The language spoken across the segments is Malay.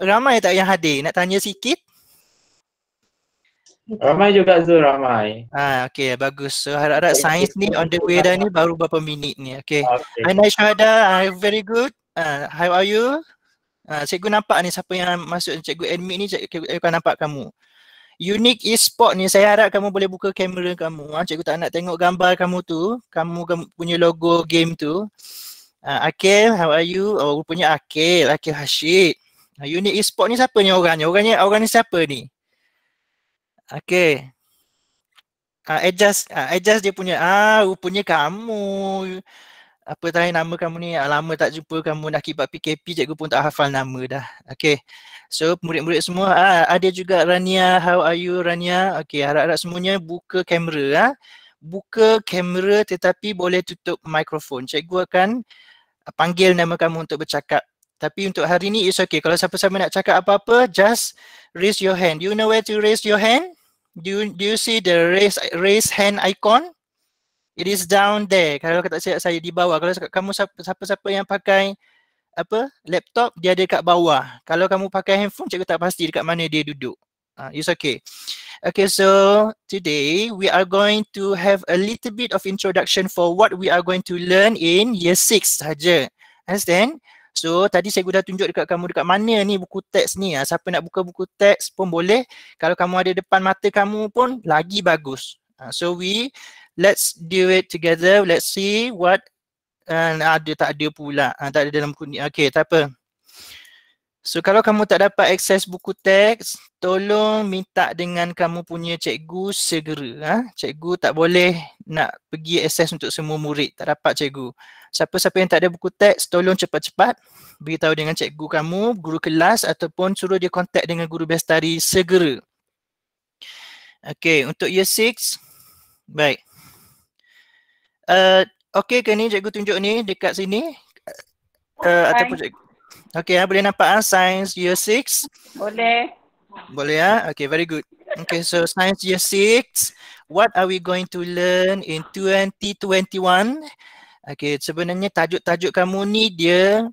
ramai tak yang hadir nak tanya sikit? Ramai juga Zul, ramai. Ah, okey, bagus. So, harap-harap okay, sains ni on the way dah ni baru berapa minit ni. Okey. okay. Anai Syahada, I'm very good. Ah how are you? Uh, cikgu nampak ni siapa yang masuk cikgu admin ni, cikgu, cikgu kan nampak kamu. Unique e-sport ni saya harap kamu boleh buka kamera kamu. Ah, cikgu tak nak tengok gambar kamu tu. Kamu punya logo game tu. Ah Akil, how are you? Oh, rupanya Akil. Akil Hashid. Unit e-sport ni siapa ni orangnya? Orangnya orang ni siapa ni? Okay, Uh, adjust uh, ah, adjust dia punya ah rupanya kamu apa tadi nama kamu ni ah, lama tak jumpa kamu nak kibat PKP cikgu pun tak hafal nama dah Okay, so murid-murid semua uh, ada juga Rania how are you Rania Okay, harap-harap semuanya buka kamera uh. buka kamera tetapi boleh tutup mikrofon cikgu akan panggil nama kamu untuk bercakap tapi untuk hari ni it's okay. Kalau siapa-siapa nak cakap apa-apa, just raise your hand. Do you know where to raise your hand? Do you, do you see the raise raise hand icon? It is down there. Kalau kata saya saya di bawah. Kalau kamu siapa-siapa yang pakai apa laptop, dia ada dekat bawah. Kalau kamu pakai handphone, cikgu tak pasti dekat mana dia duduk. Uh, it's okay. Okay, so today we are going to have a little bit of introduction for what we are going to learn in year 6 saja. Understand? So tadi saya sudah tunjuk dekat kamu dekat mana ni buku teks ni. Ha, siapa nak buka buku teks pun boleh. Kalau kamu ada depan mata kamu pun lagi bagus. Ha, so we let's do it together. Let's see what and uh, ada tak ada pula. Ha, tak ada dalam kuning. Okay tak apa. So kalau kamu tak dapat akses buku teks, tolong minta dengan kamu punya cikgu segera. Ha? Cikgu tak boleh nak pergi akses untuk semua murid. Tak dapat cikgu. Siapa-siapa yang tak ada buku teks, tolong cepat-cepat beritahu dengan cikgu kamu, guru kelas ataupun suruh dia kontak dengan guru bestari segera. Okay, untuk year 6, baik. Uh, eh, okay ke ni cikgu tunjuk ni dekat sini? Uh, ataupun cikgu? Okay, ha? boleh nampak ha? Ah, Science Year 6? Boleh. Boleh ya? Ha? Okay, very good. Okay, so Science Year 6. What are we going to learn in 2021? Okay, sebenarnya tajuk-tajuk kamu ni dia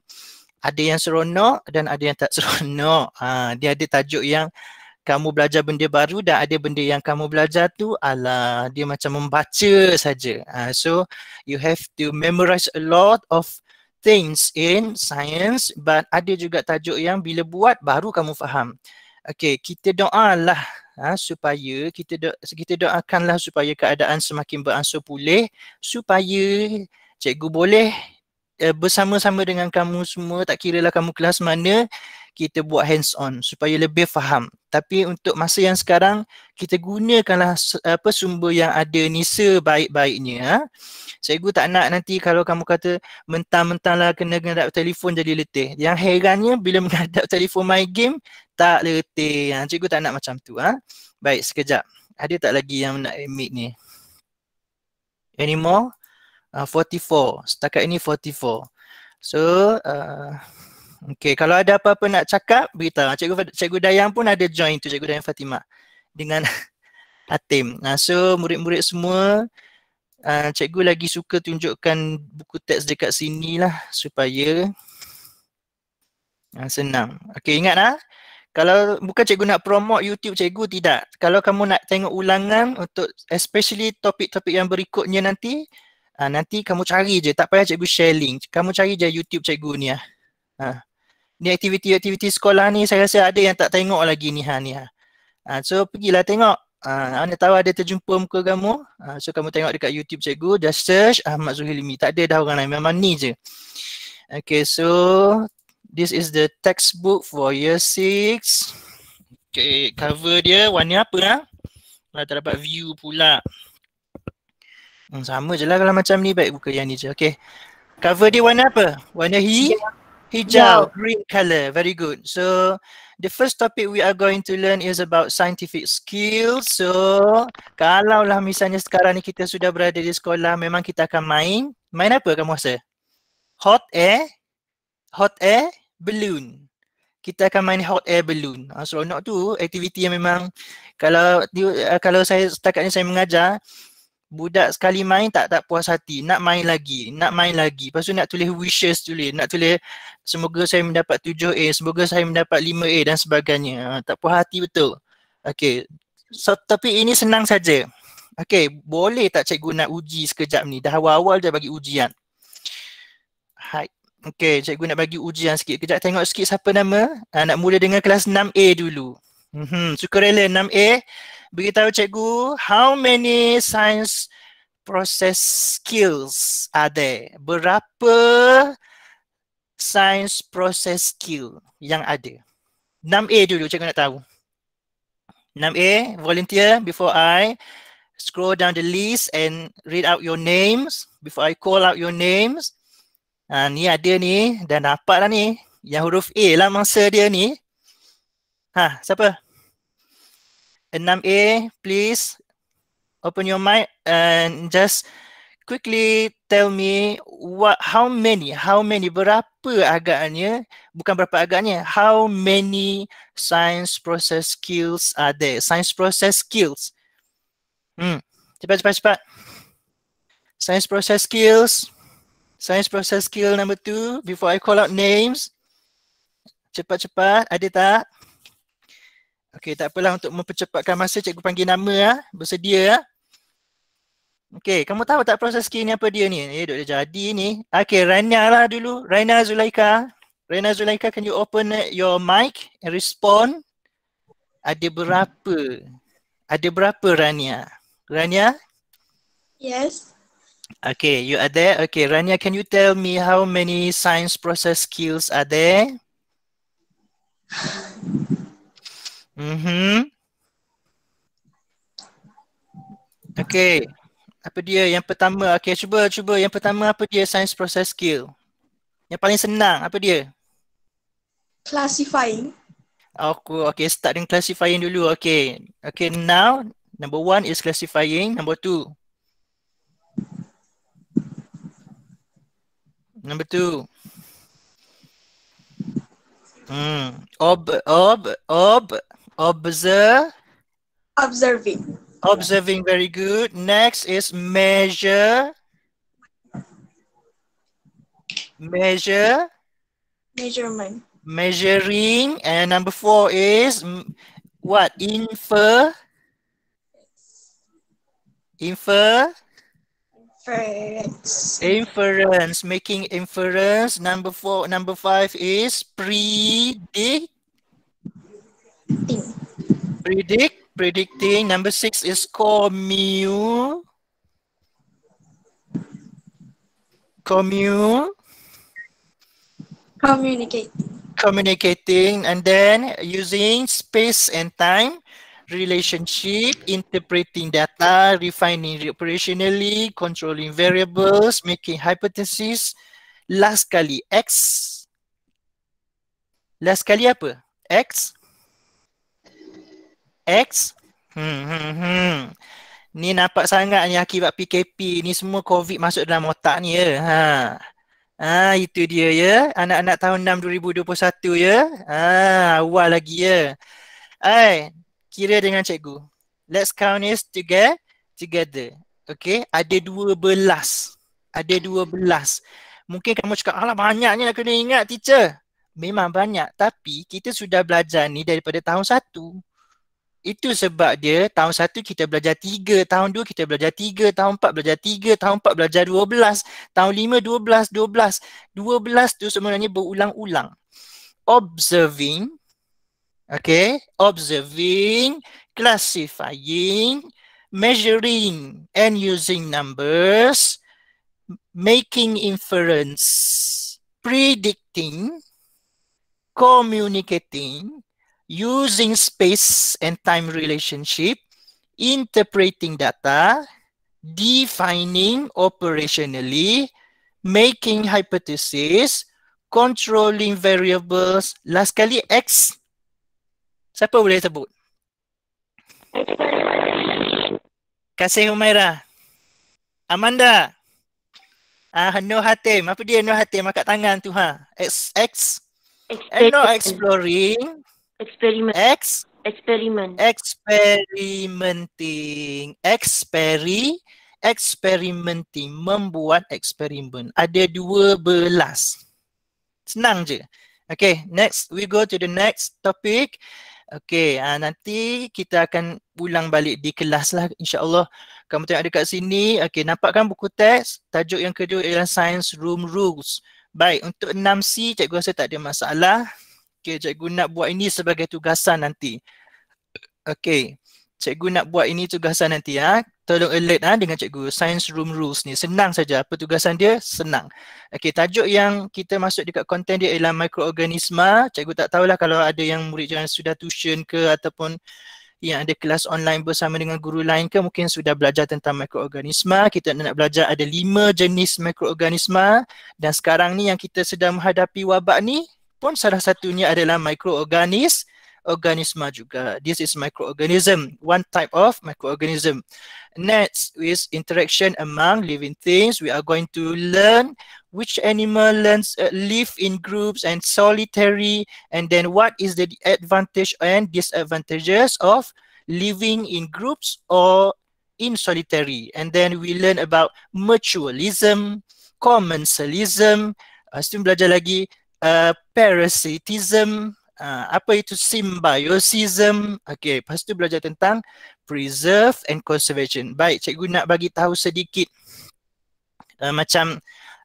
ada yang seronok dan ada yang tak seronok. Ha, dia ada tajuk yang kamu belajar benda baru dan ada benda yang kamu belajar tu ala dia macam membaca saja. so you have to memorize a lot of things in science but ada juga tajuk yang bila buat baru kamu faham. Okay, kita doalah ha, supaya kita do, kita doakanlah supaya keadaan semakin beransur pulih supaya cikgu boleh uh, bersama-sama dengan kamu semua tak kira lah kamu kelas mana kita buat hands on supaya lebih faham tapi untuk masa yang sekarang kita gunakanlah apa sumber yang ada ni sebaik-baiknya ha? saya tak nak nanti kalau kamu kata mentang-mentanglah kena menghadap telefon jadi letih yang herannya bila menghadap telefon main game tak letih ha? cikgu tak nak macam tu ha? baik sekejap ada tak lagi yang nak admit ni anymore uh, ah, 44 setakat ini 44 so uh, Okay, kalau ada apa-apa nak cakap, beritahu. Cikgu Cikgu Dayang pun ada join tu Cikgu Dayang Fatimah dengan Atim. Nah, so murid-murid semua uh, cikgu lagi suka tunjukkan buku teks dekat sini lah supaya uh, senang. Okay, ingat lah. Kalau bukan cikgu nak promote YouTube cikgu, tidak. Kalau kamu nak tengok ulangan untuk especially topik-topik yang berikutnya nanti, ah, nanti kamu cari je, tak payah cikgu share link. Kamu cari je YouTube cikgu ni lah. Ha ni aktiviti-aktiviti sekolah ni saya rasa ada yang tak tengok lagi ni ha ni ha. ha so pergilah tengok. Ha, anda tahu ada terjumpa muka kamu ha, So kamu tengok dekat YouTube cikgu Just search Ahmad Zuhilmi Tak ada dah orang lain Memang ni je Okay so This is the textbook for year 6 Okay cover dia warna apa lah ha? Tak dapat view pula hmm, Sama je lah kalau macam ni Baik buka yang ni je Okay Cover dia warna apa? Warna hi. Hijau, yeah. green color, very good. So, the first topic we are going to learn is about scientific skills. So, kalaulah misalnya sekarang ni kita sudah berada di sekolah, memang kita akan main. Main apa kamu rasa? Hot air, hot air balloon. Kita akan main hot air balloon. Uh, seronok tu, aktiviti yang memang kalau uh, kalau saya setakat ni saya mengajar, Budak sekali main tak tak puas hati, nak main lagi, nak main lagi. Pasal nak tulis wishes tulis, nak tulis semoga saya mendapat 7A, semoga saya mendapat 5A dan sebagainya. Ha, tak puas hati betul. Okay, So, tapi ini senang saja. Okay, boleh tak cikgu nak uji sekejap ni? Dah awal-awal dia bagi ujian. Hai. okay, cikgu nak bagi ujian sikit. Kejap tengok sikit siapa nama. Ha, nak mula dengan kelas 6A dulu. Mhm, suka rela 6A beritahu cikgu how many science process skills are there? Berapa science process skill yang ada? 6A dulu cikgu nak tahu. 6A, volunteer before I scroll down the list and read out your names before I call out your names. Ha, ni ada ni, dan dapat lah ni. Yang huruf A lah mangsa dia ni. Ha, siapa? Siapa? 6A, please open your mic and just quickly tell me what how many how many berapa agaknya bukan berapa agaknya how many science process skills are there science process skills hmm cepat cepat cepat science process skills science process skill number two before I call out names cepat cepat ada tak Okey tak apalah untuk mempercepatkan masa cikgu panggil nama ya. Bersedia ya. Okey kamu tahu tak proses kini apa dia ni? Eh duduk dia jadi ni. Okey Rania lah dulu. Rania Zulaika. Rania Zulaika can you open your mic and respond? Ada berapa? Ada berapa Rania? Rania? Yes. Okay, you are there. Okay, Rania, can you tell me how many science process skills are there? Mhm. Okay. Apa dia yang pertama? Okay, cuba cuba yang pertama apa dia science process skill? Yang paling senang apa dia? Classifying. Aku Okay. start dengan classifying dulu. Okay. Okay. now number one is classifying. Number two. Number two. Hmm. Ob, ob, ob. Observe. Observing. Observing, very good. Next is measure. Measure. Measurement. Measuring. And number four is what? Infer. Infer. Inference. Inference. Making inference. Number four. Number five is predict predicting. Predict, predicting. Number six is commu, commu, Communicating. Communicating. And then using space and time, relationship, interpreting data, refining operationally, controlling variables, making hypotheses. Last kali, X. Last kali apa? X. X hmm, hmm, hmm. Ni nampak sangat ni akibat PKP Ni semua COVID masuk dalam otak ni ya ha. ha itu dia ya Anak-anak tahun 6 2021 ya ha, Awal lagi ya Hai, kira dengan cikgu Let's count this together Together Okay, ada dua belas Ada dua belas Mungkin kamu cakap, alah banyaknya nak kena ingat teacher Memang banyak, tapi kita sudah belajar ni daripada tahun satu itu sebab dia tahun satu kita belajar tiga, tahun dua kita belajar tiga, tahun empat belajar tiga, tahun empat belajar dua belas, tahun lima dua belas, dua belas, dua belas tu sebenarnya berulang-ulang. Observing, okay, observing, classifying, measuring and using numbers, making inference, predicting, communicating, using space and time relationship, interpreting data, defining operationally, making hypothesis, controlling variables. Last kali X. Siapa boleh sebut? Kasih Humaira. Amanda. Ah, uh, Nur Hatim. Apa dia Nur Hatim? Angkat tangan tu ha. X. X. And no exploring. Experiment. Experiment. Ex? Experiment. Experimenting. Experi. Experimenting. Membuat eksperimen. Ada dua belas. Senang je. Okay, next. We go to the next topic. Okay, uh, nanti kita akan ulang balik di kelas lah insyaAllah. Kamu tengok dekat sini. Okay, nampak kan buku teks? Tajuk yang kedua ialah Science Room Rules. Baik, untuk 6C cikgu rasa tak ada masalah. Okey, cikgu nak buat ini sebagai tugasan nanti. Okey, cikgu nak buat ini tugasan nanti ya. Tolong alert ha, dengan cikgu. Science Room Rules ni. Senang saja. Apa tugasan dia? Senang. Okey, tajuk yang kita masuk dekat konten dia ialah mikroorganisma. Cikgu tak tahulah kalau ada yang murid yang sudah tuition ke ataupun yang ada kelas online bersama dengan guru lain ke mungkin sudah belajar tentang mikroorganisma. Kita nak belajar ada lima jenis mikroorganisma dan sekarang ni yang kita sedang menghadapi wabak ni pun salah satunya adalah mikroorganis organisma juga. This is microorganism, one type of microorganism. Next is interaction among living things. We are going to learn which animal learns, uh, live in groups and solitary and then what is the advantage and disadvantages of living in groups or in solitary. And then we learn about mutualism, commensalism, Uh, belajar lagi uh, parasitism, uh, apa itu symbiosism. Okey, lepas tu belajar tentang preserve and conservation. Baik, cikgu nak bagi tahu sedikit uh, macam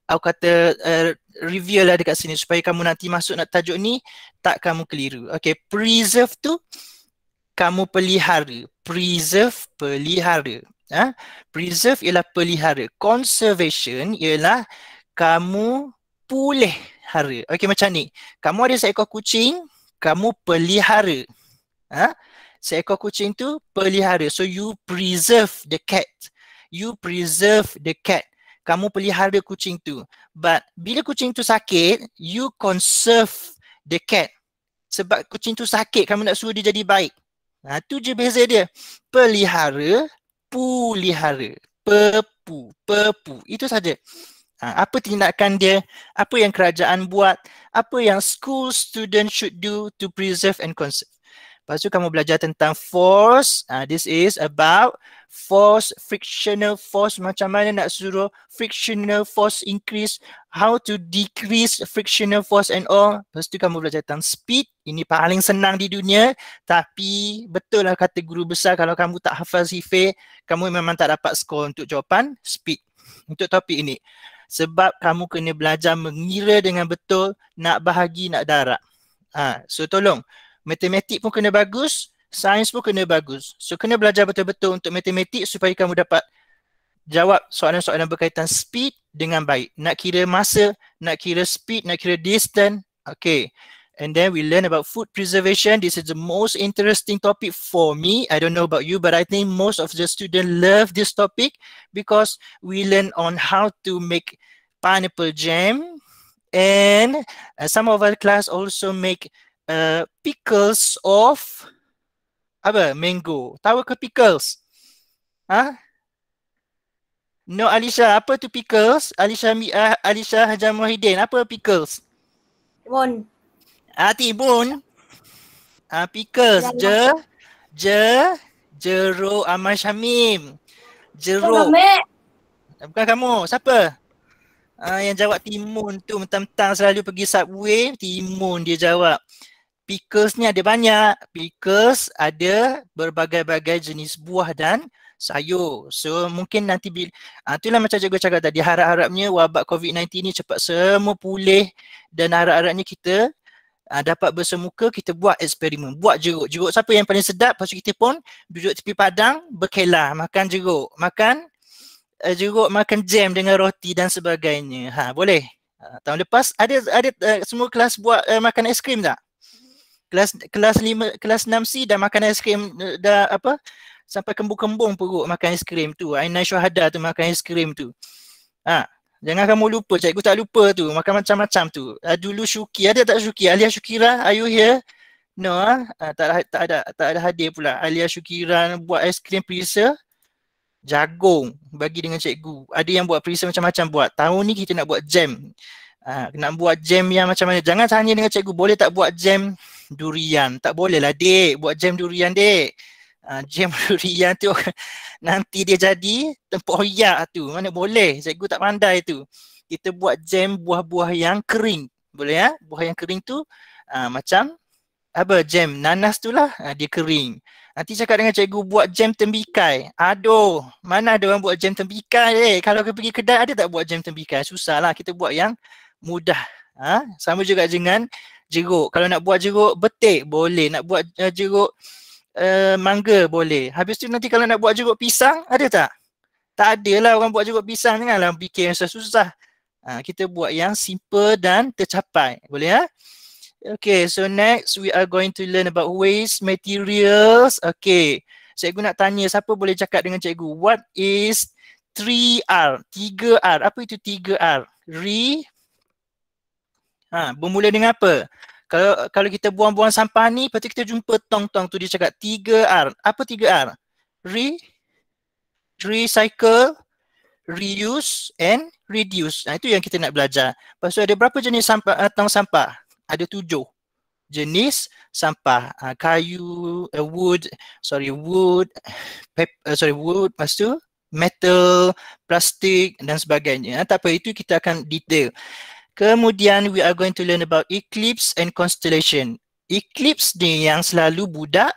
aku kata uh, reveal lah dekat sini supaya kamu nanti masuk nak tajuk ni tak kamu keliru. Okey, preserve tu kamu pelihara. Preserve, pelihara. Ha? Preserve ialah pelihara. Conservation ialah kamu pulih pelihara. Okey macam ni. Kamu ada seekor kucing, kamu pelihara. Ha? Seekor kucing tu pelihara. So you preserve the cat. You preserve the cat. Kamu pelihara kucing tu. But bila kucing tu sakit, you conserve the cat. Sebab kucing tu sakit, kamu nak suruh dia jadi baik. Ha, tu je beza dia. Pelihara, pulihara. Pepu, pepu. Itu saja. Ha, apa tindakan dia apa yang kerajaan buat apa yang school student should do to preserve and conserve lepas tu kamu belajar tentang force uh, this is about force frictional force macam mana nak suruh frictional force increase how to decrease frictional force and all lepas tu kamu belajar tentang speed ini paling senang di dunia tapi betul lah kata guru besar kalau kamu tak hafal sifir kamu memang tak dapat skor untuk jawapan speed untuk topik ini sebab kamu kena belajar mengira dengan betul nak bahagi nak darab ha, so tolong matematik pun kena bagus sains pun kena bagus so kena belajar betul-betul untuk matematik supaya kamu dapat jawab soalan-soalan berkaitan speed dengan baik nak kira masa nak kira speed nak kira distance Okay. And then we learn about food preservation. This is the most interesting topic for me. I don't know about you, but I think most of the students love this topic because we learn on how to make pineapple jam. And uh, some of our class also make uh, pickles of apa mango. Tahu ke pickles? Huh? No Alisha, apa tu pickles? Alisha uh, Alisha Hajar Muhyiddin, apa pickles? One. Ah timun. Ah pickles je je jeruk Amar Syamim. Jeruk. Oh, Bukan kamu, siapa? Ah yang jawab timun tu mentang-mentang selalu pergi subway, timun dia jawab. Pickles ni ada banyak. Pickles ada berbagai-bagai jenis buah dan sayur. So mungkin nanti bila, uh, itulah macam cikgu cakap tadi, harap-harapnya wabak COVID-19 ni cepat semua pulih dan harap-harapnya kita uh, dapat bersemuka kita buat eksperimen buat jeruk jeruk siapa yang paling sedap pasal kita pun duduk tepi padang berkelah makan jeruk makan uh, jeruk makan jam dengan roti dan sebagainya ha boleh uh, tahun lepas ada ada uh, semua kelas buat uh, makan krim tak kelas kelas lima kelas 6C dah makan aiskrim uh, dah apa sampai kembung-kembung perut makan es krim tu Aina Syuhada tu makan es krim tu ha Jangan kamu lupa, cikgu tak lupa tu. Makan macam-macam tu. Uh, dulu Syuki, ada tak Syuki? Alia Syukira, are you here? No, uh, tak, tak ada tak ada hadir pula. Alia Syukira buat es krim perisa jagung bagi dengan cikgu. Ada yang buat perisa macam-macam buat. Tahun ni kita nak buat jam. Uh, nak buat jam yang macam mana. Jangan tanya dengan cikgu, boleh tak buat jam durian? Tak boleh lah, dek. Buat jam durian, dek. Ah, jam durian tu nanti dia jadi tempoh hoyak tu. Mana boleh cikgu tak pandai tu. Kita buat jam buah-buah yang kering. Boleh ya? Buah yang kering tu uh, macam apa jam nanas tu lah uh, dia kering. Nanti cakap dengan cikgu buat jam tembikai. Aduh, mana ada orang buat jam tembikai eh. Kalau kita pergi kedai ada tak buat jam tembikai? Susah lah kita buat yang mudah. Ha? Sama juga dengan jeruk. Kalau nak buat jeruk betik boleh. Nak buat uh, jeruk Eh, mangga boleh. Habis tu nanti kalau nak buat jeruk pisang, ada tak? Tak ada lah orang buat jeruk pisang janganlah fikir yang susah-susah. Ha, kita buat yang simple dan tercapai. Boleh ya? Okay, so next we are going to learn about waste materials. Okay, cikgu nak tanya siapa boleh cakap dengan cikgu? What is 3R? 3R. Apa itu 3R? Re... Ha, bermula dengan apa? kalau kalau kita buang-buang sampah ni lepas kita jumpa tong-tong tu dia cakap 3R apa 3R re recycle reuse and reduce nah itu yang kita nak belajar Pastu ada berapa jenis sampah uh, tong sampah ada tujuh jenis sampah uh, kayu uh, wood sorry wood paper, uh, eh, sorry wood pastu metal plastik dan sebagainya ah, tak apa itu kita akan detail Kemudian we are going to learn about eclipse and constellation. Eclipse ni yang selalu budak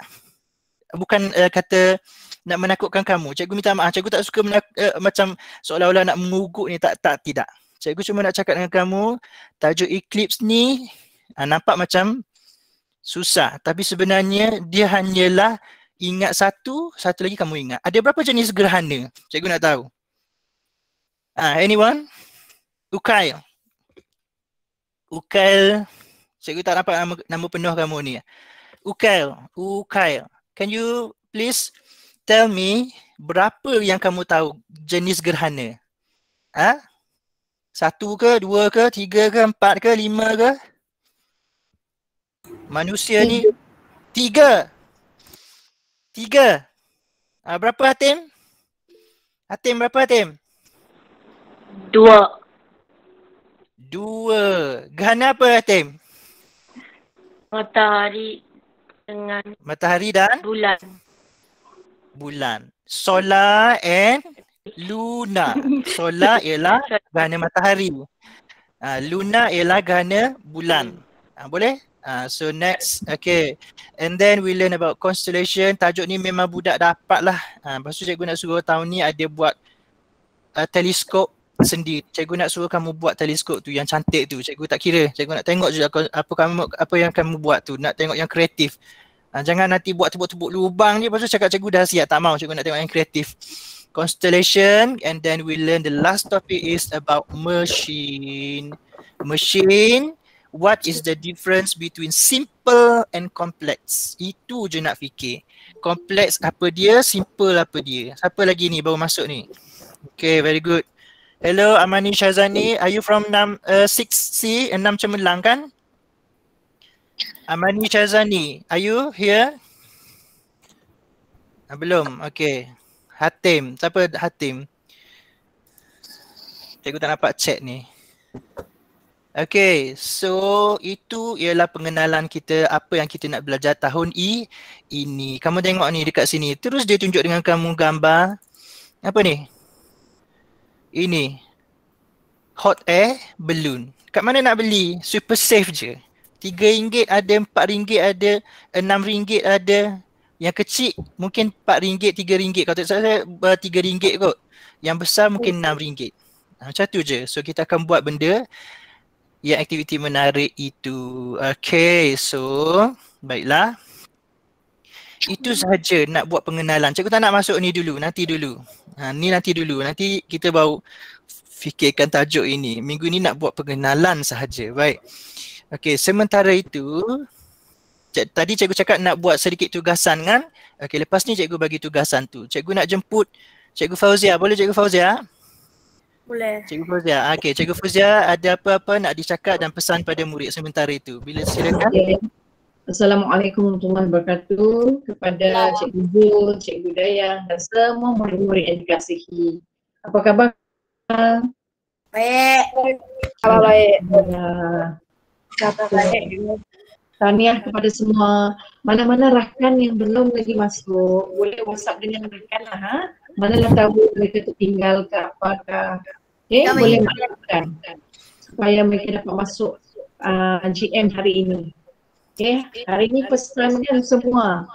bukan uh, kata nak menakutkan kamu. Cikgu minta maaf. Cikgu tak suka menak- uh, macam seolah-olah nak mengugut ni. Tak, tak, tidak. Cikgu cuma nak cakap dengan kamu tajuk eclipse ni uh, nampak macam susah. Tapi sebenarnya dia hanyalah ingat satu, satu lagi kamu ingat. Ada berapa jenis gerhana? Cikgu nak tahu. Uh, anyone? Ukail. Ukail Cikgu tak nampak nama, nama penuh kamu ni Ukail Ukail Can you please tell me Berapa yang kamu tahu jenis gerhana? Ha? Satu ke, dua ke, tiga ke, empat ke, lima ke? Manusia ni Tiga Tiga ha, Berapa Hatim? Hatim berapa Hatim? Dua dua. Gana apa Hatim? Matahari dengan matahari dan bulan. Bulan. Solar and Luna. Solar ialah gerhana matahari. Uh, ah, Luna ialah gerhana bulan. Uh, boleh? Uh, so next, okay. And then we learn about constellation. Tajuk ni memang budak dapat lah. Uh, lepas tu cikgu nak suruh tahun ni ada buat uh, teleskop sendiri. Cikgu nak suruh kamu buat teleskop tu yang cantik tu. Cikgu tak kira. Cikgu nak tengok je apa, apa kamu apa yang kamu buat tu. Nak tengok yang kreatif. Ha, jangan nanti buat tebuk-tebuk lubang je. Lepas tu cakap cikgu dah siap. Tak mau. Cikgu nak tengok yang kreatif. Constellation and then we learn the last topic is about machine. Machine, what is the difference between simple and complex? Itu je nak fikir. Complex apa dia, simple apa dia. Siapa lagi ni baru masuk ni? Okay, very good. Hello, Amani Shazani. Are you from Nam uh, 6C, Enam uh, Cemerlang, kan? Amani Shazani, are you here? Ah, belum, okay. Hatim, siapa Hatim? Cikgu tak nampak chat ni. Okay, so itu ialah pengenalan kita apa yang kita nak belajar tahun I ini. Kamu tengok ni dekat sini. Terus dia tunjuk dengan kamu gambar. Apa ni? ini hot air balloon. Kat mana nak beli? Super safe je. RM3 ada, RM4 ada, RM6 ada. Yang kecil mungkin RM4, RM3. Kalau tak salah RM3 kot. Yang besar mungkin RM6. Ha, macam tu je. So kita akan buat benda yang aktiviti menarik itu. Okay, so baiklah. Itu sahaja nak buat pengenalan. Cikgu tak nak masuk ni dulu, nanti dulu. Ha, ni nanti dulu, nanti kita baru fikirkan tajuk ini. Minggu ni nak buat pengenalan sahaja. Baik. Okey, sementara itu, cik, tadi cikgu cakap nak buat sedikit tugasan kan? Okey, lepas ni cikgu bagi tugasan tu. Cikgu nak jemput cikgu Fauzia. Boleh cikgu Fauzia? Boleh. Cikgu Fauzia. Okey, cikgu Fauzia ada apa-apa nak dicakap dan pesan pada murid sementara itu. Bila silakan. Okay. Assalamualaikum warahmatullahi wabarakatuh kepada Cikgu Zul, Cikgu Dayang dan semua murid-murid yang dikasihi. Apa khabar? Baik. Khabar baik. Khabar baik. Tahniah kepada semua. Mana-mana rakan yang belum lagi masuk, boleh WhatsApp dengan mereka lah. Ha? Mana lah tahu mereka tertinggal ke apa ke. Okay, eh, boleh maklumkan. Supaya mereka dapat masuk uh, ah, GM hari ini. Okay. Hari ini pesan dia semua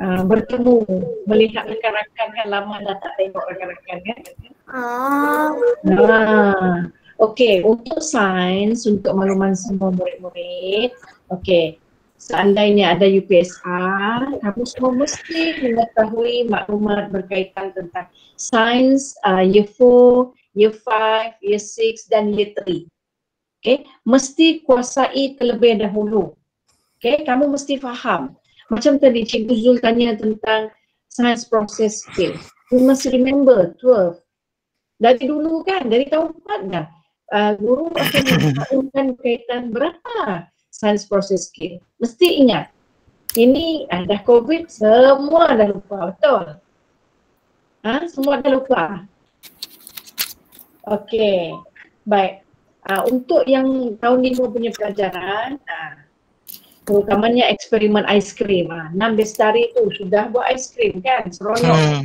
uh, bertemu, melihat rekan-rekan kan lama dah tak tengok rekan-rekan kan. Ya. Ah. Nah. okay untuk sains, untuk makluman semua murid-murid, Okay, seandainya ada UPSR, kamu semua mesti mengetahui maklumat berkaitan tentang sains uh, year 4, year 5, year 6 dan year 3. Okay, mesti kuasai terlebih dahulu. Okay, kamu mesti faham. Macam tadi Cikgu Zul tanya tentang science process skill. You must remember 12. Dari dulu kan, dari tahun 4 dah. Uh, guru akan menggunakan kaitan berapa science process skill. Mesti ingat. Ini uh, dah COVID, semua dah lupa. Betul? Ha? Semua dah lupa. Okay. Baik. Uh, untuk yang tahun 5 punya pelajaran, uh, terutamanya eksperimen aiskrim. Ha. Ah, Nam Bestari tu sudah buat aiskrim kan, seronok. Hmm.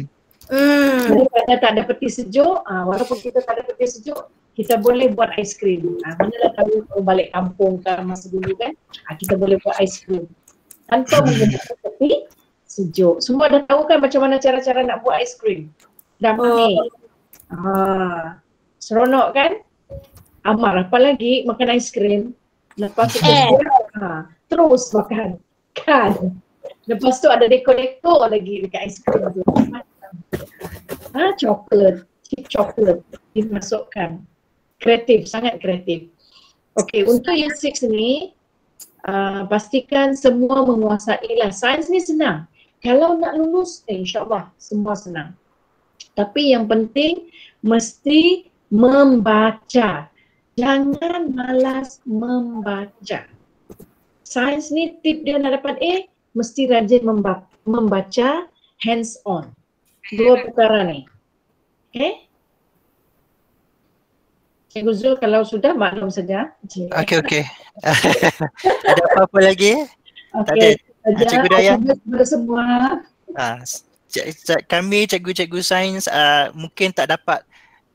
hmm. Daripada tak ada peti sejuk, ha, walaupun kita tak ada peti sejuk, kita boleh buat aiskrim. Ha, ah, manalah tahu kalau balik kampung ke masa dulu kan, ha, kita boleh buat aiskrim. Tanpa hmm. menggunakan peti sejuk. Semua dah tahu kan macam mana cara-cara nak buat aiskrim. Dah oh. manis. Ha. Seronok kan? Amar, apa lagi makan aiskrim? Lepas tu, eh terus makan. Kan? Lepas tu ada dekor-dekor lagi dekat krim tu. Ha, ah, coklat. Cip coklat dimasukkan. Kreatif, sangat kreatif. Okay, untuk year six ni, uh, pastikan semua menguasai lah. Sains ni senang. Kalau nak lulus, eh, insyaAllah semua senang. Tapi yang penting, mesti membaca. Jangan malas membaca sains ni tip dia nak dapat A mesti rajin membaca hands on dua perkara ni okey Cikgu Zul kalau sudah maklum saja. okay okay ada apa-apa lagi? Okay, tak ada. Ah, Cikgu Daya. Cikgu semua. Ah, kami cikgu-cikgu sains uh, mungkin tak dapat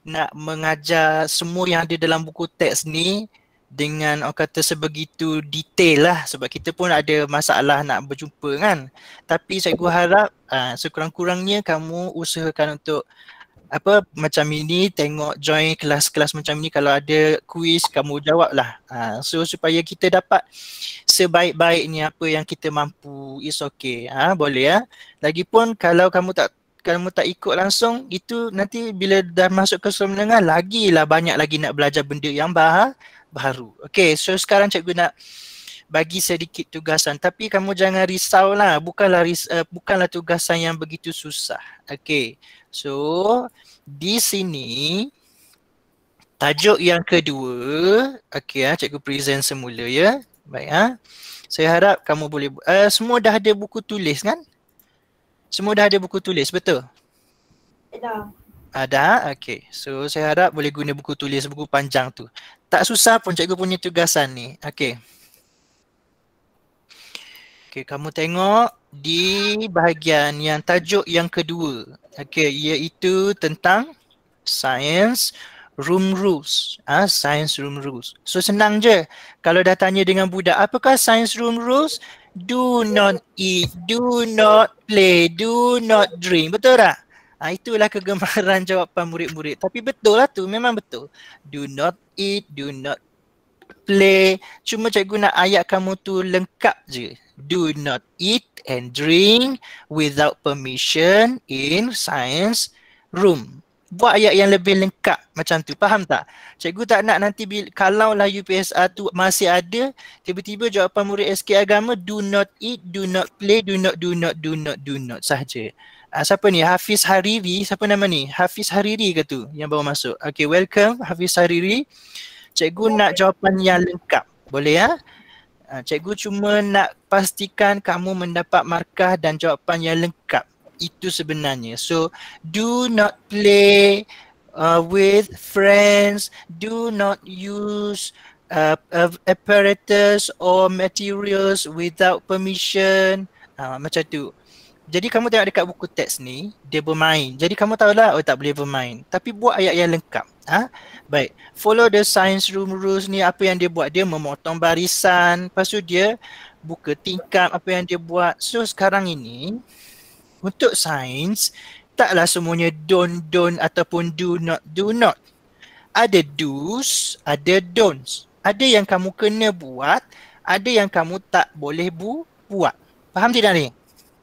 nak mengajar semua yang ada dalam buku teks ni dengan orang kata sebegitu detail lah sebab kita pun ada masalah nak berjumpa kan tapi cikgu harap uh, ah, sekurang-kurangnya kamu usahakan untuk apa macam ini tengok join kelas-kelas macam ini. kalau ada kuis kamu jawablah uh, ah, so supaya kita dapat sebaik-baiknya apa yang kita mampu is okay uh, boleh ya uh. lagipun kalau kamu tak kamu tak ikut langsung itu nanti bila dah masuk ke seluruh menengah lagilah banyak lagi nak belajar benda yang bahar baru. Okay, so sekarang cikgu nak bagi sedikit tugasan tapi kamu jangan risau lah. bukanlah ris- uh, bukanlah tugasan yang begitu susah okey so di sini tajuk yang kedua okey ya uh, cikgu present semula ya baik ah saya harap kamu boleh uh, semua dah ada buku tulis kan semua dah ada buku tulis betul dah ada, okey. So saya harap boleh guna buku tulis buku panjang tu. Tak susah pun cikgu punya tugasan ni. Okey. Okey, kamu tengok di bahagian yang tajuk yang kedua. Okey, iaitu tentang science room rules. Ah, ha, science room rules. So senang je. Kalau dah tanya dengan budak, apakah science room rules? Do not eat, do not play, do not drink. Betul tak? Ha, itulah kegemaran jawapan murid-murid. Tapi betul lah tu, memang betul. Do not eat, do not play. Cuma cikgu nak ayat kamu tu lengkap je. Do not eat and drink without permission in science room. Buat ayat yang lebih lengkap macam tu. Faham tak? Cikgu tak nak nanti bil, kalaulah UPSR tu masih ada, tiba-tiba jawapan murid SK agama do not eat, do not play, do not, do not, do not, do not sahaja uh, siapa ni Hafiz Hariri siapa nama ni Hafiz Hariri ke tu yang baru masuk Okay welcome Hafiz Hariri cikgu okay. nak jawapan yang lengkap boleh ya ha? uh, cikgu cuma nak pastikan kamu mendapat markah dan jawapan yang lengkap itu sebenarnya so do not play uh, with friends do not use Uh, apparatus or materials without permission uh, macam tu jadi kamu tengok dekat buku teks ni, dia bermain. Jadi kamu tahulah, oh tak boleh bermain. Tapi buat ayat yang lengkap. Ha? Baik, follow the science room rules ni, apa yang dia buat? Dia memotong barisan, lepas tu dia buka tingkap apa yang dia buat. So sekarang ini, untuk sains, taklah semuanya don't, don't ataupun do not, do not. Ada do's, ada don'ts. Ada yang kamu kena buat, ada yang kamu tak boleh bu buat. Faham tidak ni?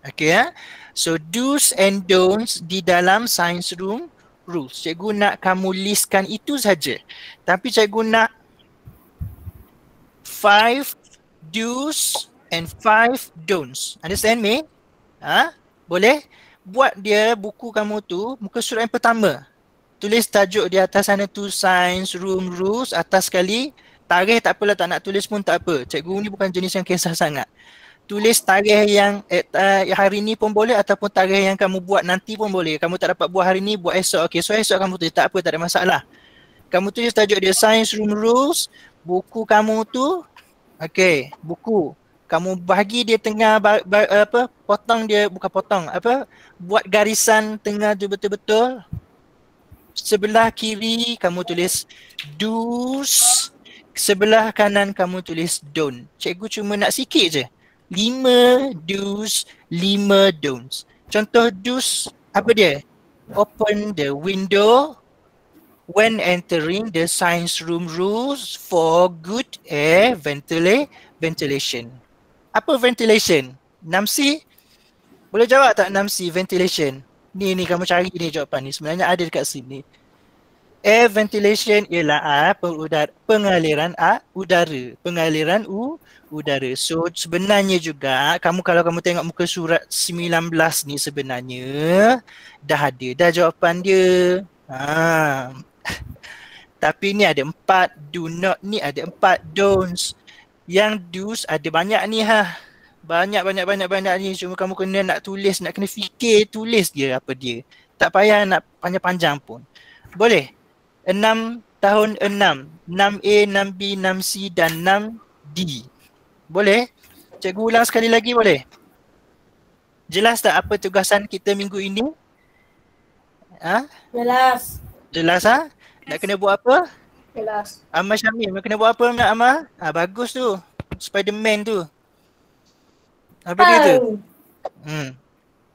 Okay, ya? so do's and don'ts di dalam science room rules. Cikgu nak kamu listkan itu saja. Tapi cikgu nak five do's and five don'ts. Understand me? Ha? Boleh? Buat dia buku kamu tu muka surat yang pertama. Tulis tajuk di atas sana tu science room rules atas sekali. Tarikh tak apalah tak nak tulis pun tak apa. Cikgu ni bukan jenis yang kisah sangat tulis tarikh yang uh, hari ni pun boleh ataupun tarikh yang kamu buat nanti pun boleh. Kamu tak dapat buat hari ni, buat esok. Okey, so esok kamu tulis. Tak apa, tak ada masalah. Kamu tulis tajuk dia Science Room Rules. Buku kamu tu, okey, buku. Kamu bagi dia tengah ba- ba- apa potong dia bukan potong apa buat garisan tengah tu betul-betul sebelah kiri kamu tulis do's sebelah kanan kamu tulis don't cikgu cuma nak sikit je lima do's, lima don'ts. Contoh do's, apa dia? Open the window when entering the science room rules for good air ventila- ventilation. Apa ventilation? 6 Boleh jawab tak 6C ventilation? Ni ni kamu cari ni jawapan ni. Sebenarnya ada dekat sini air ventilation ialah ah pengudar, pengaliran ah udara pengaliran u udara so sebenarnya juga kamu kalau kamu tengok muka surat 19 ni sebenarnya dah ada dah jawapan dia ha tapi ni ada empat do not ni ada empat don'ts yang do's ada banyak ni ha banyak banyak banyak banyak ni cuma kamu kena nak tulis nak kena fikir tulis dia apa dia tak payah nak panjang-panjang pun boleh enam tahun enam. Enam A, enam B, enam C dan enam D. Boleh? Cikgu ulang sekali lagi boleh? Jelas tak apa tugasan kita minggu ini? Ha? Jelas. Jelas ha? Nak kena buat apa? Jelas. Amal Syamil, nak kena buat apa nak Amal? Ha, bagus tu. Spiderman tu. Apa dia tu? Hmm.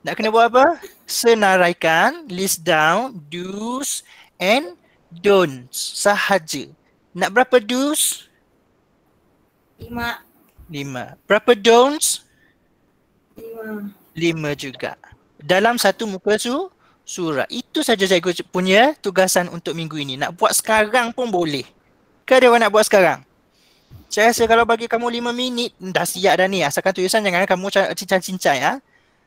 Nak kena buat apa? Senaraikan, list down, do's and Dun sahaja. Nak berapa dus? Lima. Lima. Berapa dons? Lima. Lima juga. Dalam satu muka su surat. Itu saja saya punya tugasan untuk minggu ini. Nak buat sekarang pun boleh. Ke ada nak buat sekarang? Saya rasa kalau bagi kamu lima minit, dah siap dah ni. Asalkan tulisan jangan kamu cincang-cincang ya.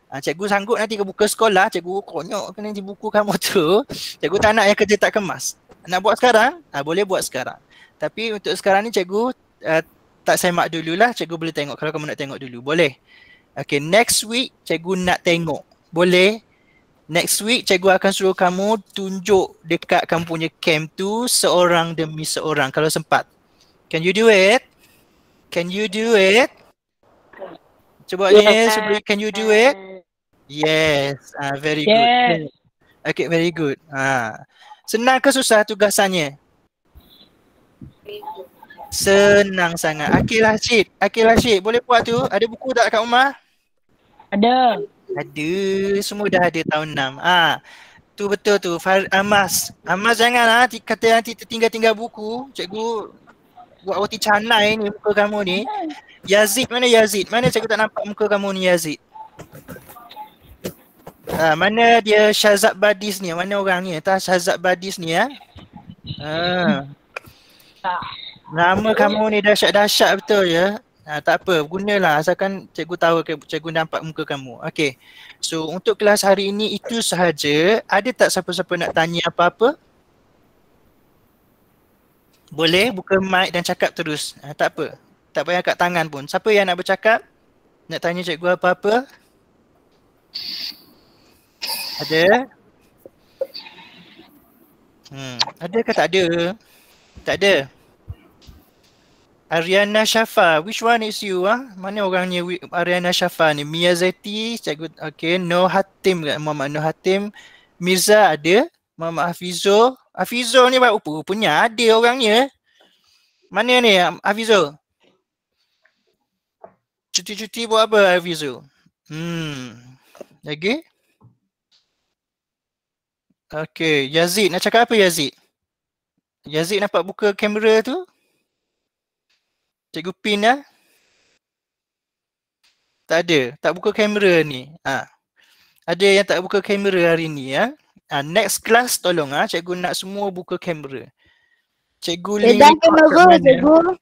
Ha, cikgu sanggup nanti ke buka sekolah, cikgu konyok kena nanti buku kamu tu. Cikgu tak nak yang kerja tak kemas. Nak buat sekarang? Ha, boleh buat sekarang. Tapi untuk sekarang ni cikgu uh, tak semak dululah. Cikgu boleh tengok kalau kamu nak tengok dulu. Boleh. Okay, next week cikgu nak tengok. Boleh. Next week cikgu akan suruh kamu tunjuk dekat kamu punya camp tu seorang demi seorang kalau sempat. Can you do it? Can you do it? Cuba ni, yes. yes. can you do it? Yes, uh, very yes. good. Okay, very good. Ah. Senang ke susah tugasannya? Senang sangat. Akil Rashid. Akil Rashid. Boleh buat tu? Ada buku tak kat rumah? Ada. Ada. Semua dah ada tahun 6. Ah, Tu betul tu. Far Amas. Amas jangan lah. Ha. Kata nanti tertinggal-tinggal buku. Cikgu buat roti canai ni muka kamu ni. Yazid mana Yazid? Mana cikgu tak nampak muka kamu ni Yazid? Ha, mana dia Syazab Badis ni? Mana orang ni? Tak Syazab Badis ni ya? Eh? Ah. Ha. Nama kamu ni dahsyat-dahsyat betul ya? Ha, tak apa, gunalah asalkan cikgu tahu ke cikgu nampak muka kamu. Okey. So untuk kelas hari ini itu sahaja. Ada tak siapa-siapa nak tanya apa-apa? Boleh buka mic dan cakap terus. Ha, tak apa. Tak payah angkat tangan pun. Siapa yang nak bercakap? Nak tanya cikgu apa-apa? Ada? Hmm, ada ke tak ada? Tak ada. Ariana Shafa, which one is you ah? Ha? Mana orangnya Ariana Shafa ni? Mia Zeti, cikgu okey, No Hatim ke Muhammad No Hatim? Mirza ada? mama Hafizo? Hafizo ni buat rupa punya ada orangnya. Eh. Mana ni Hafizo? Cuti-cuti buat apa Hafizo? Hmm. Lagi? Okay. Okay, Yazid nak cakap apa Yazid? Yazid nampak buka kamera tu? Cikgu pin lah. Tak ada, tak buka kamera ni. Ha. Ada yang tak buka kamera hari ni ya. Ha. Ha, next class tolong ah, ha. cikgu nak semua buka kamera. Cikgu Lee. Eh, dah kamera,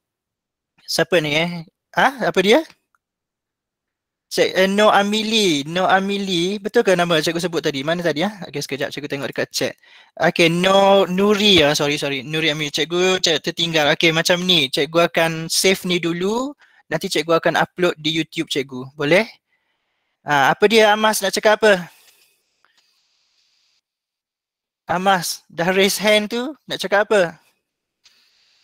Siapa ni eh? Ha, apa dia? Cik uh, eh, No Amili, No Amili, betul ke nama cikgu sebut tadi? Mana tadi ya? Okey sekejap cikgu tengok dekat chat. Okey, No Nuri ya. Sorry, sorry. Nuri Amili. Cikgu cik, tertinggal. Okey, macam ni. Cikgu akan save ni dulu. Nanti cikgu akan upload di YouTube cikgu. Boleh? Ha, apa dia Amas nak cakap apa? Amas, dah raise hand tu nak cakap apa?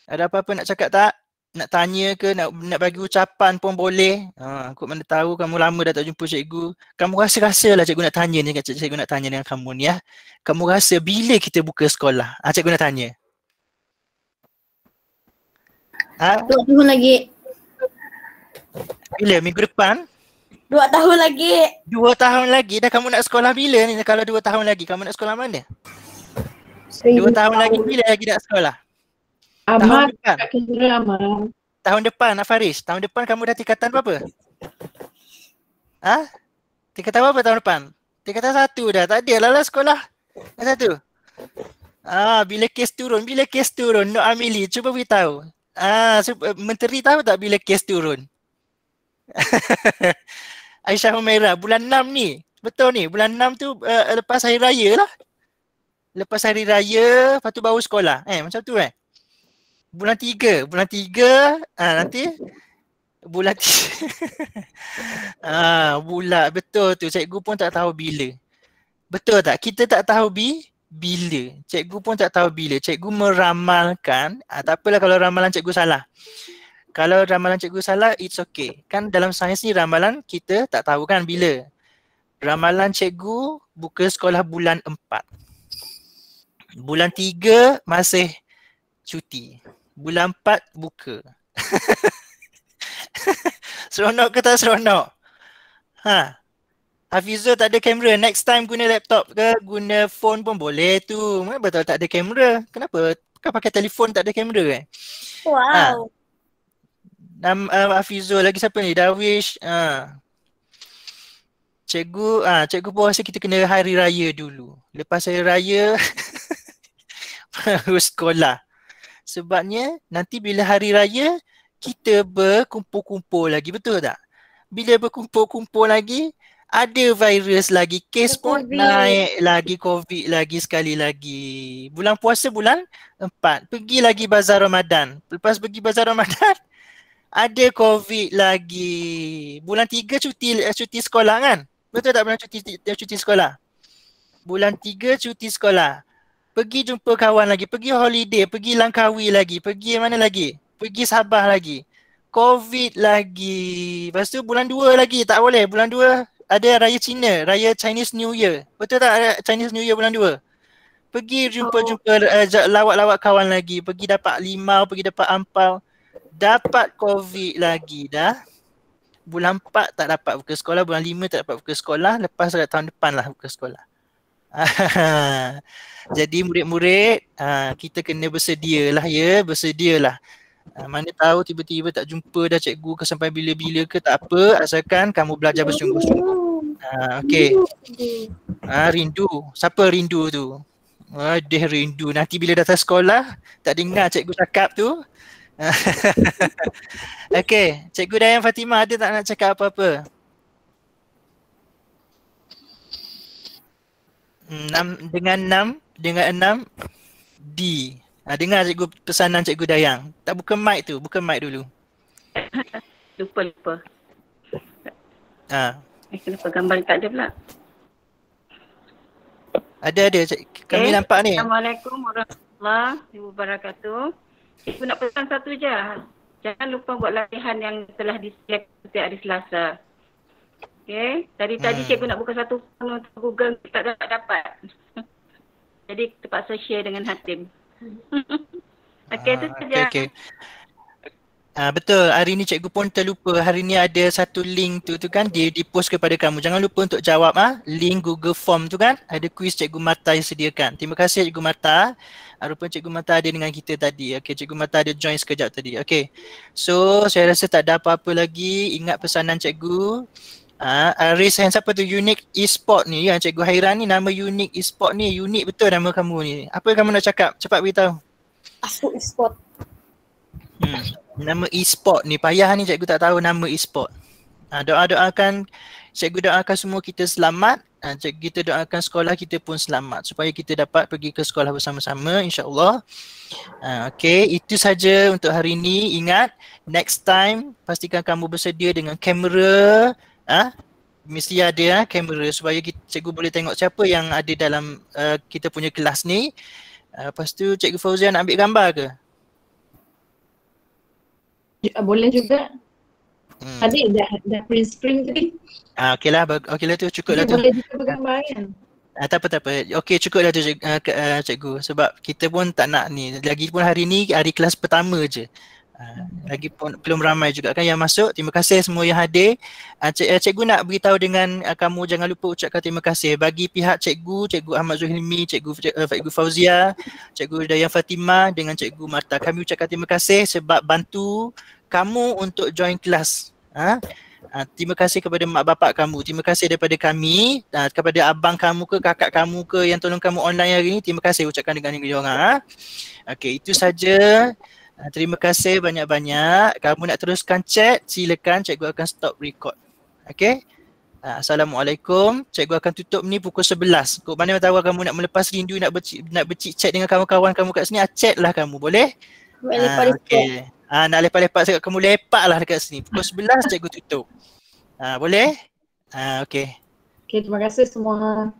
Ada apa-apa nak cakap tak? nak tanya ke nak nak bagi ucapan pun boleh. Ha aku mana tahu kamu lama dah tak jumpa cikgu. Kamu rasa-rasalah cikgu nak tanya ni cikgu, cikgu nak tanya dengan kamu ni ya. Kamu rasa bila kita buka sekolah? Ah ha, cikgu nak tanya. Ha? Dua tahun lagi. Bila? Minggu depan? Dua tahun lagi. Dua tahun lagi? Dah kamu nak sekolah bila ni? Kalau dua tahun lagi, kamu nak sekolah mana? Dua tahun, tahun lagi, bila lagi nak sekolah? Amat tahun depan. Tahun depan, Afaris. Tahun depan kamu dah tingkatan berapa? Hah? Tingkatan berapa tahun depan? Tingkatan satu dah. Tak ada lah, lah sekolah. Tingkatan satu. Ah, bila kes turun, bila kes turun, Nur Amili, cuba beritahu. Ah, menteri tahu tak bila kes turun? Aisyah Humaira, bulan enam ni. Betul ni, bulan enam tu uh, lepas hari raya lah. Lepas hari raya, lepas tu baru sekolah. Eh, macam tu eh bulan tiga bulan tiga ah nanti bulan tiga ah bulan betul tu cikgu pun tak tahu bila betul tak kita tak tahu bi bila cikgu pun tak tahu bila cikgu meramalkan ah tak apalah kalau ramalan cikgu salah kalau ramalan cikgu salah it's okay kan dalam sains ni ramalan kita tak tahu kan bila ramalan cikgu buka sekolah bulan empat, bulan tiga masih cuti bulan 4 buka. seronok ke tak seronok? Ha. Hafizul tak ada kamera. Next time guna laptop ke guna phone pun boleh tu. mana betul tak ada kamera? Kenapa? Kau pakai telefon tak ada kamera kan? Wow. Ha. Nam, uh, Hafizul lagi siapa ni? Dawish, Ha. Cikgu, ah ha, cikgu pun rasa kita kena hari raya dulu. Lepas hari raya, baru sekolah. Sebabnya nanti bila hari raya kita berkumpul-kumpul lagi betul tak? Bila berkumpul-kumpul lagi ada virus lagi, kes pun COVID. naik lagi, covid lagi sekali lagi. Bulan puasa bulan empat pergi lagi bazar Ramadan. Lepas pergi bazar Ramadan, ada covid lagi. Bulan tiga cuti eh, cuti sekolah kan? Betul tak bulan cuti cuti sekolah? Bulan tiga cuti sekolah pergi jumpa kawan lagi, pergi holiday, pergi Langkawi lagi, pergi mana lagi? Pergi Sabah lagi. Covid lagi. Lepas tu bulan dua lagi tak boleh. Bulan dua ada raya Cina, raya Chinese New Year. Betul tak ada Chinese New Year bulan dua. Pergi jumpa-jumpa uh, lawak-lawak kawan lagi, pergi dapat limau, pergi dapat ampau. Dapat Covid lagi dah. Bulan empat tak dapat buka sekolah, bulan lima tak dapat buka sekolah, lepas tahun depan lah buka sekolah. Jadi murid-murid ha, kita kena bersedia lah ya, bersedia lah. Ha, mana tahu tiba-tiba tak jumpa dah cikgu ke sampai bila-bila ke tak apa asalkan kamu belajar bersungguh-sungguh. Ha, okay. Ah rindu. Siapa rindu tu? Aduh rindu. Nanti bila datang sekolah tak dengar cikgu cakap tu. okay. Cikgu Dayang Fatimah ada tak nak cakap apa-apa? enam dengan enam dengan enam D. Ha, dengar cikgu pesanan cikgu Dayang. Tak buka mic tu, buka mic dulu. lupa lupa. Ha. Eh, kenapa gambar tak ada pula? Ada ada cik. Kami okay. Eh, nampak ni. Assalamualaikum warahmatullahi wabarakatuh. Cikgu nak pesan satu je. Jangan lupa buat latihan yang telah disediakan setiap hari Selasa. Okay. Tadi tadi hmm. cikgu nak buka satu phone untuk Google tak dapat dapat. Jadi terpaksa share dengan Hatim. okay, itu ah, saja. Okay, okay. Uh, ah, betul hari ni cikgu pun terlupa hari ni ada satu link tu tu kan dia post kepada kamu jangan lupa untuk jawab ah ha? link Google form tu kan ada quiz cikgu Mata yang sediakan terima kasih cikgu Mata uh, rupa cikgu Mata ada dengan kita tadi okey cikgu Mata ada join sekejap tadi okey so saya rasa tak ada apa-apa lagi ingat pesanan cikgu Ah, uh, ah, Aris yang siapa tu unique e-sport ni. Ya, Cikgu Hairan ni nama unique e-sport ni. Unik betul nama kamu ni. Apa kamu nak cakap? Cepat tahu. Aku e-sport. Hmm. Nama e-sport ni. Payah ni cikgu tak tahu nama e-sport. Uh, doa-doakan. Cikgu doakan semua kita selamat. Uh, cikgu kita doakan sekolah kita pun selamat. Supaya kita dapat pergi ke sekolah bersama-sama. InsyaAllah. Uh, okay. Itu saja untuk hari ini. Ingat. Next time. Pastikan kamu bersedia dengan Kamera. Ah, ha? mesti ada ha, kamera supaya kita, cikgu boleh tengok siapa yang ada dalam uh, kita punya kelas ni. Uh, lepas tu cikgu Fauzia nak ambil gambar ke? Ya, boleh juga. Hmm. Adik dah, dah print screen tadi. Ah, okeylah, okeylah tu cukup lah tu. Boleh juga bergambar kan? Ah, tak apa tak apa. Okey cukup lah tu cikgu, uh, ah, ah, cikgu sebab kita pun tak nak ni. Lagipun hari ni hari kelas pertama je. Ah, lagi pun belum ramai juga kan yang masuk. Terima kasih semua yang hadir. Uh, cik, uh, cikgu nak beritahu dengan uh, kamu jangan lupa ucapkan terima kasih bagi pihak cikgu, cikgu Ahmad Zuhilmi, cikgu eh, Faizah, uh, Fauzia, cikgu Dayang Fatima dengan cikgu Marta. Kami ucapkan terima kasih sebab bantu kamu untuk join kelas. Ha? Uh, terima kasih kepada mak bapak kamu. Terima kasih daripada kami, uh, kepada abang kamu ke kakak kamu ke yang tolong kamu online hari ini. Terima kasih ucapkan dengan yang ha? Okey, itu saja. Ha, terima kasih banyak-banyak. Kamu nak teruskan chat, silakan cikgu akan stop record. Okay. Ha, Assalamualaikum. Cikgu akan tutup ni pukul 11. Kau mana tahu kamu nak melepas rindu nak becik, nak becik chat dengan kawan-kawan kamu kat sini, ah, chat lah kamu boleh? Boleh lepak okay. Ah, ha, nak lepak-lepak sebab kamu lepak lah dekat sini. Pukul 11 cikgu tutup. Ah, boleh? Ah, okay. Okay, terima kasih semua.